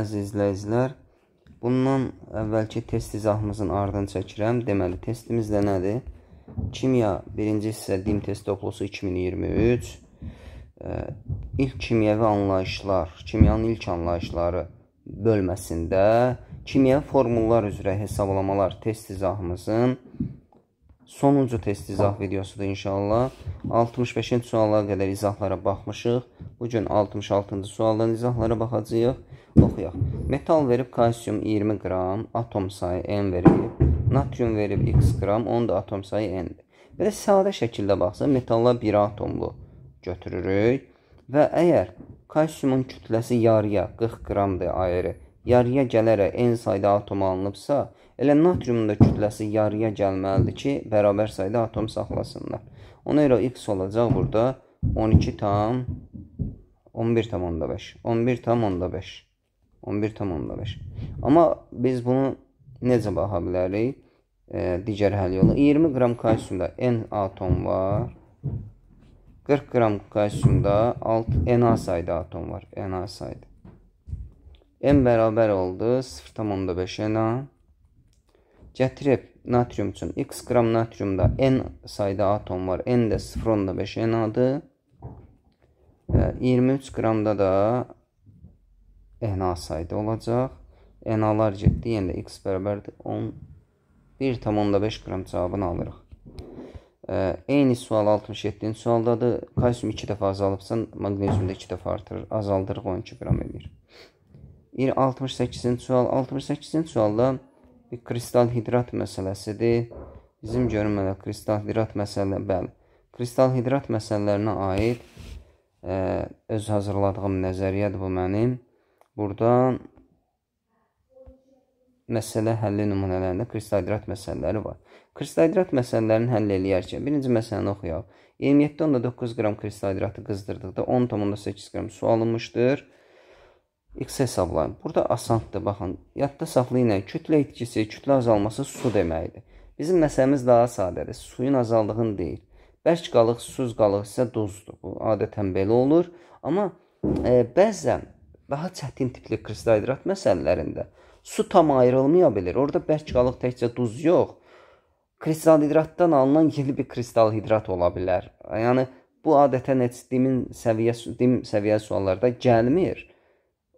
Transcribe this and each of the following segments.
Əziz izləyicilər, bundan əvvəlki test izahımızın ardını çəkirəm. Deməli, testimizdə nədir? Kimya 1-ci hissə DİM test toplusu 2023. İlk kimyəvi anlayışlar, kimyanın ilk anlayışları bölməsində kimyəvi formullar üzrə hesablamalar test izahımızın sonuncu test izah videosudur inşallah. 65-ci suallara qədər izahlara baxmışıq. Bu gün 66-cı sualdan izahlara baxacağıq. Oxuyaq. Metal verib kalsium 20 qram, atom sayı n verib. Natrium verib x qram, onun da atom sayı n-dir. Belə sadə şəkildə baxsa, metallar bir atomlu götürürük və əgər kalsiumun kütləsi yarıya 40 qramdır ayrı, yarıya gələrək n sayda atom alınıbsa, elə natriumun da kütləsi yarıya gəlməlidir ki, bərabər sayda atom saxlasınlar. Ona görə x olacaq burada 12 tam 11 tam onda 5. 11 tam onda 5. 11,5. Amma biz bunu necə baxa bilərik? E, digər həll yolu. 20 qram kalsiumda N atom var. 40 qram kalsiumda 6 Na sayda atom var. Na sayda. N bərabər oldu 0,5 Na. Gətirib natrium üçün x qram natriumda N sayda atom var. N də 0,5 Na-dır. 23 qramda da n-a sayda olacaq. n-alar getdi, yenə də x bərabərdir 11,5 qram cavabını alırıq. E, eyni sual 67-ci sualdadır. Kalsium 2 dəfə azalıbsa, magnezium da 2 dəfə artırır. Azaldırıq 12 qram edir. 68-ci sual. 68-ci sualda bir kristal hidrat məsələsidir. Bizim görmələ kristal hidrat məsələ, bəli. Kristal hidrat məsələlərinə aid ə, öz hazırladığım nəzəriyyədir bu mənim. Buradan məsələ həlli nümunələrində kristalidrat məsələləri var. Kristalidrat məsələlərini həll eləyərkən birinci məsələni oxuyaq. 27.9 qram kristalidratı qızdırdıqda 10.8 qram su alınmışdır. X hesablayın. Burada asandır, baxın. Yadda saxlayın, kütlə itkisi, kütlə azalması su deməkdir. Bizim məsələmiz daha sadədir. Suyun azaldığını deyil. Bərk qalıq, susuz qalıq isə duzdur. Bu adətən belə olur. Amma e, bəzən daha çətin tipli kristalloidrat məsələlərində su tam ayrılmaya bilər. Orada bərk qalıq təkcə duz yox, kristalloidratdan alınan yeni bir kristal hidrat ola bilər. Yəni bu adətən heç dimin səviyyəsi, dim səviyyəsi suallarda gəlmir.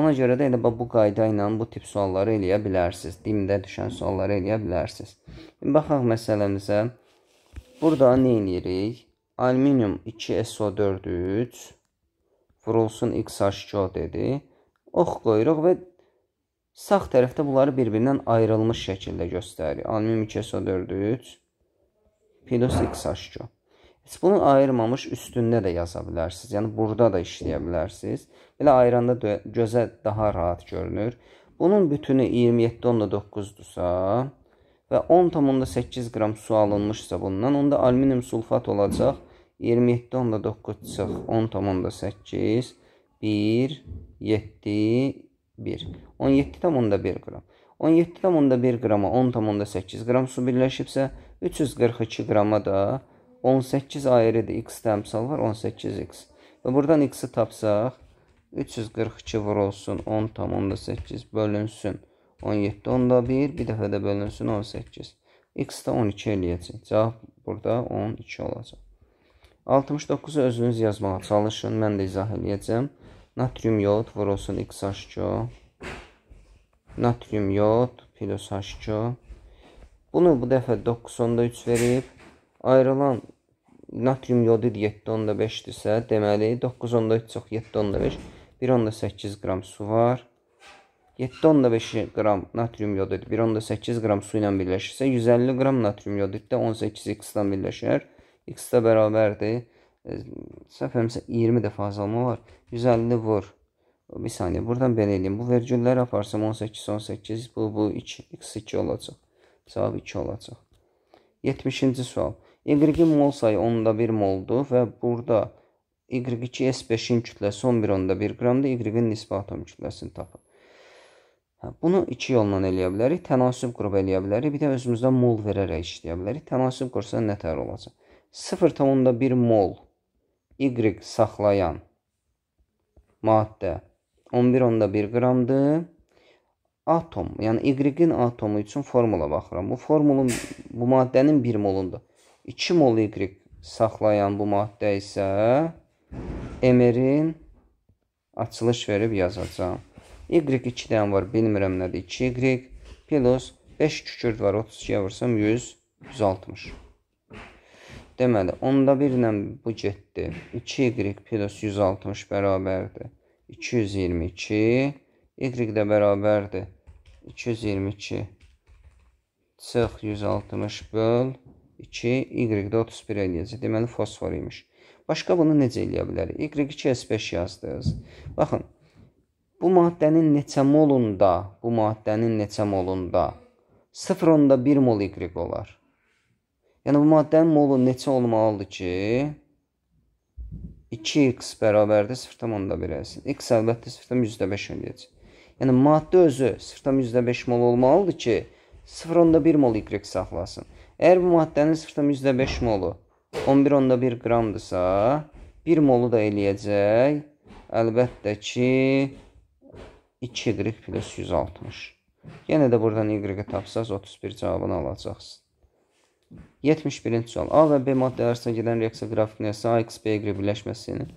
Ona görə də elə bu qayda ilə bu tip sualları eləyə bilərsiniz. Dimdə düşən sualları eləyə bilərsiniz. İndi baxaq məsələmizə. Burada nə eləyirik? Alüminium 2SO4-3 vurulsun XH2O dedi ox qoyuruq və sağ tərəfdə bunları bir-birindən ayrılmış şəkildə göstərir. Alüminium 2SO4-3 plus XH2. Siz bunu ayırmamış üstündə də yaza bilərsiniz. Yəni burada da işləyə bilərsiniz. Belə ayıranda gözə daha rahat görünür. Bunun bütünü 27.9-dursa və 10.8 qram su alınmışsa bundan, onda alüminium sulfat olacaq 27.9 çıx 10.8 1 7, 1. 17,1 qram. 17,1 qrama 10,8 qram su birləşibsə, 342 qrama da 18 ayrıdır. X təmsal var, 18x. Və buradan x-i tapsaq, 342 vurulsun, 10,8 bölünsün. 17 onda 1, bir dəfə də bölünsün 18. X də 12 eləyəcək. Cavab burada 12 olacaq. 69-u özünüz yazmağa çalışın, mən də izah eləyəcəm. Natrium yod vorosun XH2. Natrium yod plus H2. Bunu bu dəfə 9.3 verib. Ayrılan natrium yodid 7.5-dirsə, deməli 9.3 çox 7.5 1.8 qram su var. 7.5 qram natrium yodid 1.8 qram su ilə birləşirsə, 150 qram natrium yodid də 18x-dan birləşər. x də er. bərabərdir səhvəmsə 20 dəfə azalma var. 150 vur. Bir saniyə, buradan belə eləyim. Bu vergülləri aparsam 18, 18, bu, bu 2, x2 olacaq. Cavab 2 olacaq. 70-ci sual. Y-in mol sayı 10-da 1 moldur və burada Y2S5-in kütləsi 11.1 qramdır. Y-in nisbi atom kütləsini tapın. Hə, bunu iki yolla eləyə bilərik. Tənasüb qrup eləyə bilərik. Bir də özümüzdən mol verərək işləyə bilərik. Tənasüb qursa nətər olacaq? 0.1 mol Y saxlayan maddə 11.1 qramdır. Atom, yəni Y-in atomu üçün formula baxıram. Bu formulun, bu maddənin 1 molundur. 2 mol Y saxlayan bu maddə isə MR-in açılış verib yazacağam. Y 2 dənə var, bilmirəm nədir. 2Y plus 5 kükürt var, 32 vursam 100, 160. Deməli, onda 1 ilə bu getdi. 2y plus 160 bərabərdir. 222. Y də bərabərdir. 222. Çıx 160 böl 2. Y də 31 eləyəcək. Deməli, fosfor imiş. Başqa bunu necə eləyə bilərik? Y2S5 yazdınız. Baxın, bu maddənin neçə molunda, bu maddənin neçə molunda 0.1 mol Y olar. Yəni bu maddənin molu neçə olmalıdır ki, 2x bərabərdir 0.1-ə. X əlbəttə 0.5 ödəyəcək. Yəni maddə özü 0.5 mol olmalıdır ki, 0.1 mol y saxlasın. Əgər bu maddənin 0.5 molu 11.1 qramdırsa, 1 molu da eləyəcək. Əlbəttə ki, 2y plus 160. Yenə də buradan y-i tapsaz 31 cavabını alacaqsın. 71-ci sual. A və B maddə arasında gedən reaksiya qrafikinə isə XB Y birləşməsinin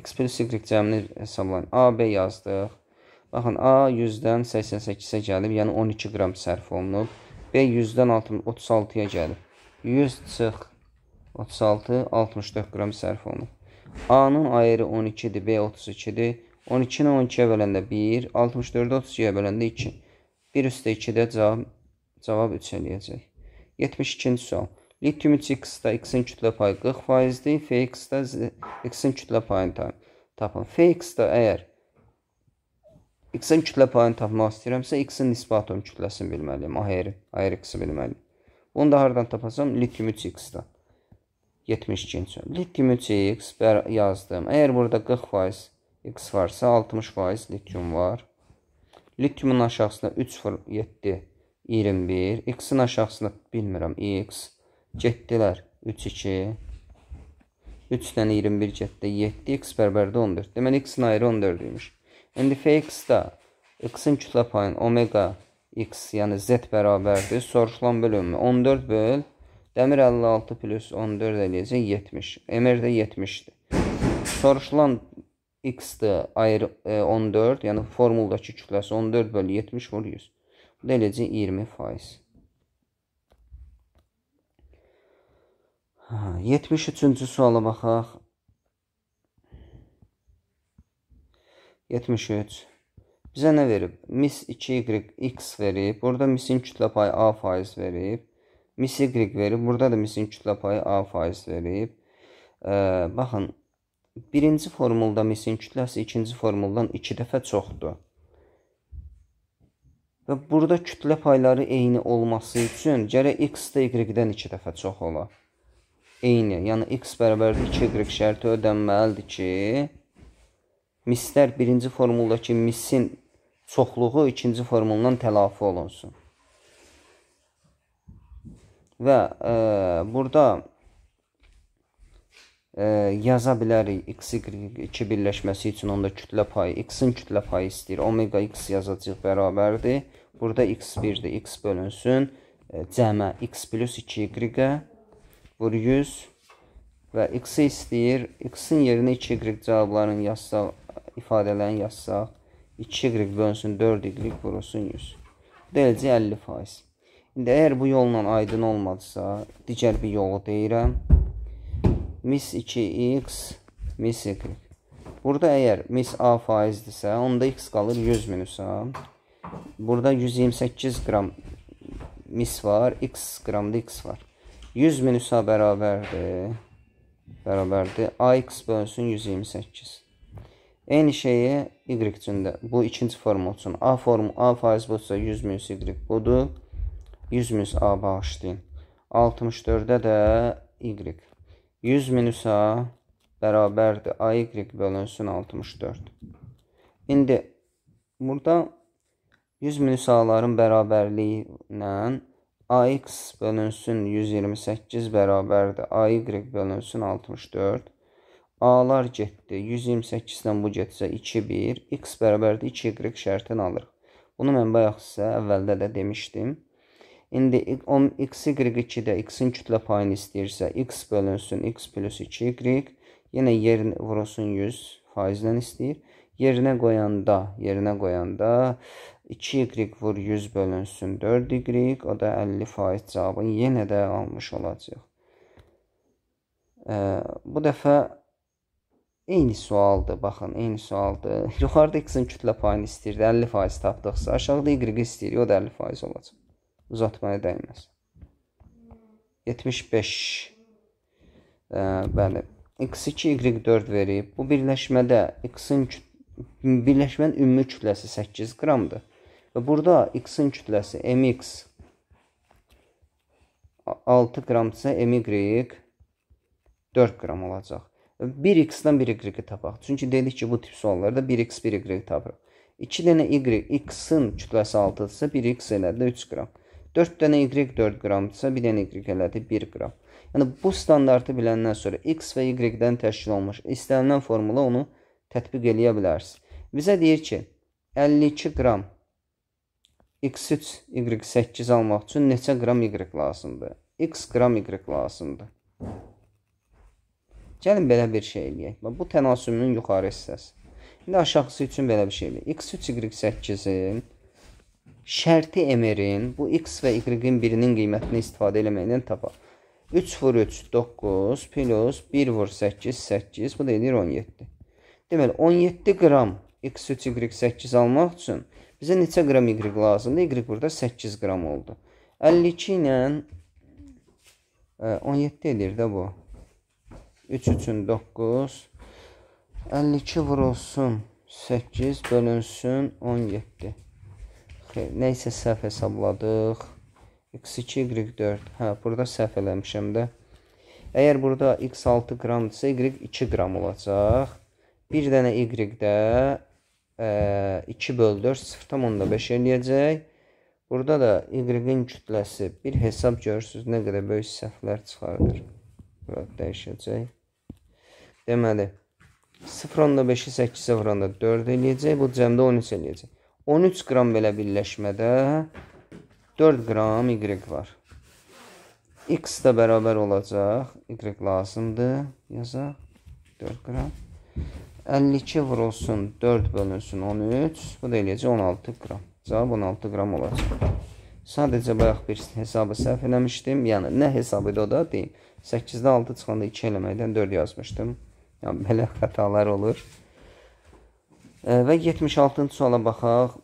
X plus Y cəmini hesablayın. A, B yazdıq. Baxın, A 100-dən 88-ə gəlib, yəni 12 qram sərf olunub. B 100-dən 36-ya gəlib. 100 çıx 36, 64 qram sərf olunub. A-nın ayrı 12-dir, B 32-dir. 12-ni 12-yə böləndə 1, 64-ü 32-yə böləndə 2. 1 üstə 2-də cavab, cavab 3 eləyəcək. 72-ci sual. Litium 2x-da x-in kütlə payı 40%-dir, fx-da x-in kütlə payını tapın. fx-da əgər x-in kütlə payını tapmaq istəyirəmsə, x-in nisbi atom kütləsini bilməliyim, ayrı, ayrı x-i bilməliyim. Bunu da hardan tapacam? Litium 3x-da. 72-ci. Litium 3x yazdım. Əgər burada 40% x varsa, 60% litium var. Litiumun aşağısında 3,7 21. X-in aşağısını bilmirəm. X. Getdilər. 3, 2. 3 dən 21 getdi. 7x bərabərdə 14. Deməli, x-in ayrı 14 imiş. İndi fx-də x-in kütlə payını omega x, yəni z bərabərdir. Soruşulan bölünmə 14 böl. Dəmir 56 plus 14 eləyəcək 70. MR də 70-dir. Soruşulan x-də ayrı e, 14, yəni formuldakı kütləsi 14 böl 70 vur 100. Bu da eləcə 20 faiz. Ha, 73-cü suala baxaq. 73. Bizə nə verib? Mis 2y x verib. Burada misin kütlə payı a faiz verib. Mis y verib. Burada da misin kütlə payı a faiz verib. E, baxın, birinci formulda misin kütləsi ikinci formuldan 2 iki dəfə çoxdur. Və burada kütlə payları eyni olması üçün gərək x də y-dən 2 dəfə çox ola. Eyni, yəni x bərabərdir 2y şərti ödənməlidir ki, mislər birinci formuldakı misin çoxluğu ikinci formuldan təlafi olunsun. Və e, burada yaza bilərik x, y 2 birləşməsi üçün onda kütlə payı, x-in kütlə payı istəyir. Omega x yazacaq bərabərdir. Burada x 1-dir, x bölünsün. Cəmə x plus 2 y-ə vur 100 və x-i istəyir. X-in yerinə 2 y cavablarını yazsaq, ifadələrini yazsaq, 2 y bölünsün 4 y vurulsun 100. Deyəcək 50%. İndi əgər bu yolla aydın olmadısa, digər bir yolu deyirəm. mis 2x mis y. Burada eğer mis a faizdirsə, onda x kalır 100 minus a. Burada 128 gram mis var, x qramda x var. 100 minus a bərabərdir. Bərabərdir. ax bölünsün 128. Eyni şeyi y üçün də bu ikinci forma üçün. A formu a faiz budursa 100 minus y budur. 100 minus a bağışlayın. 64 de də y. 100 minus A bərabərdir. AY bölünsün 64. İndi burada 100 minus A-ların bərabərliyi ilə AX bölünsün 128 bərabərdir. AY bölünsün 64. A-lar getdi. 128-dən bu getsə 2, 1. X bərabərdir 2Y şərtini alırıq. Bunu mən bayaq sizə əvvəldə də demişdim. İndi x-y2-də x-in kütlə payını istəyirsə, x bölünsün x plus 2y, yenə yerin vurulsun 100 faizlə istəyir. Yerinə qoyanda, yerinə qoyanda 2y vur 100 bölünsün 4y, o da 50 faiz cavabını yenə də almış olacaq. Ə, bu dəfə Eyni sualdır, baxın, eyni sualdır. Yuxarıda x-in kütlə payını istəyirdi, 50% tapdıqsa, aşağıda y istəyir, o da 50% olacaq uzatmaya dəyməz. 75 e, bəli. X2, Y4 verib. Bu birləşmədə X-in birləşmənin ümumi kütləsi 8 qramdır. Və burada X-in kütləsi MX 6 qramdırsa MY 4 qram olacaq. 1x-dən 1y-i tapaq. Çünki dedik ki, bu tip suallarda 1x, 1y tapırıq. 2 dənə y, x-in kütləsi 6-dırsa 1x elədir 3 qram. 4 dənə y 4 qramdırsa, bir dənə y elədi 1 qram. Yəni bu standartı biləndən sonra x və y-dən təşkil olmuş istənilən formula onu tətbiq eləyə bilərsiniz. Bizə deyir ki, 52 qram x3, y8 almaq üçün neçə qram y lazımdır? x qram y lazımdır. Gəlin belə bir şey eləyək. Bu tənasümün yuxarı hissəsi. İndi aşağısı üçün belə bir şey eləyək. x3, y8-in şərti emerin bu x və y-in birinin qiymətini istifadə eləməkdən tapaq. 3 vur 3, 9 plus 1 vur 8, 8, bu da edir 17. Deməli, 17 qram x3, y8 almaq üçün bizə neçə qram y lazımdır? Y burada 8 qram oldu. 52 ilə 17 edir də bu. 3 üçün 9 52 vurulsun 8 bölünsün 17 Nə isə səhv hesabladıq. X2, Y4. Hə, burada səhv eləmişəm də. Əgər burada X6 qramdırsa, Y 2 qram olacaq. Bir dənə Y-də ə, 2 böldür, 0,5 eləyəcək. Burada da Y-in kütləsi bir hesab görürsünüz, nə qədər böyük səhvlər çıxardır. Burada dəyişəcək. Deməli, 0,5-i 8-ə vuranda 4 eləyəcək, bu cəmdə 13 eləyəcək. 13 qram belə birləşmədə 4 qram y var. X də bərabər olacaq. Y lazımdır. Yazaq. 4 qram. 52 vurulsun 4 bölünsün 13. Bu da eləyəcək 16 qram. Cavab 16 qram olacaq. Sadəcə bayaq bir hesabı səhv eləmişdim. Yəni, nə hesab idi o da deyim. 8-də 6 çıxanda 2 eləməkdən 4 yazmışdım. Yəni, belə xətalar olur. Və 76-cı suala baxaq.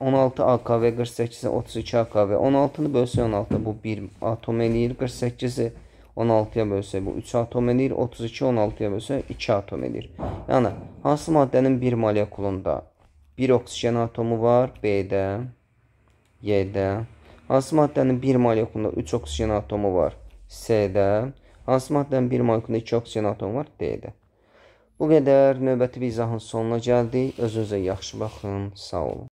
16 AKV, 48-i 32 AKV. 16-nı bölsək 16 bu 1 atom eləyir. 48-i 16-ya bölsək bu 3 atom eləyir. 32 16-ya bölsək 2 atom eləyir. Yəni hansı maddənin bir molekulunda bir oksigen atomu var B-də, Y-də. Hansı maddənin bir molekulunda 3 oksigen atomu var C-də. Hansı maddənin bir molekulunda 2 oksigen atomu var D-də. Bu qədər növbəti bir izahın sonuna gəldik. Özünüzə yaxşı baxın. Sağ olun.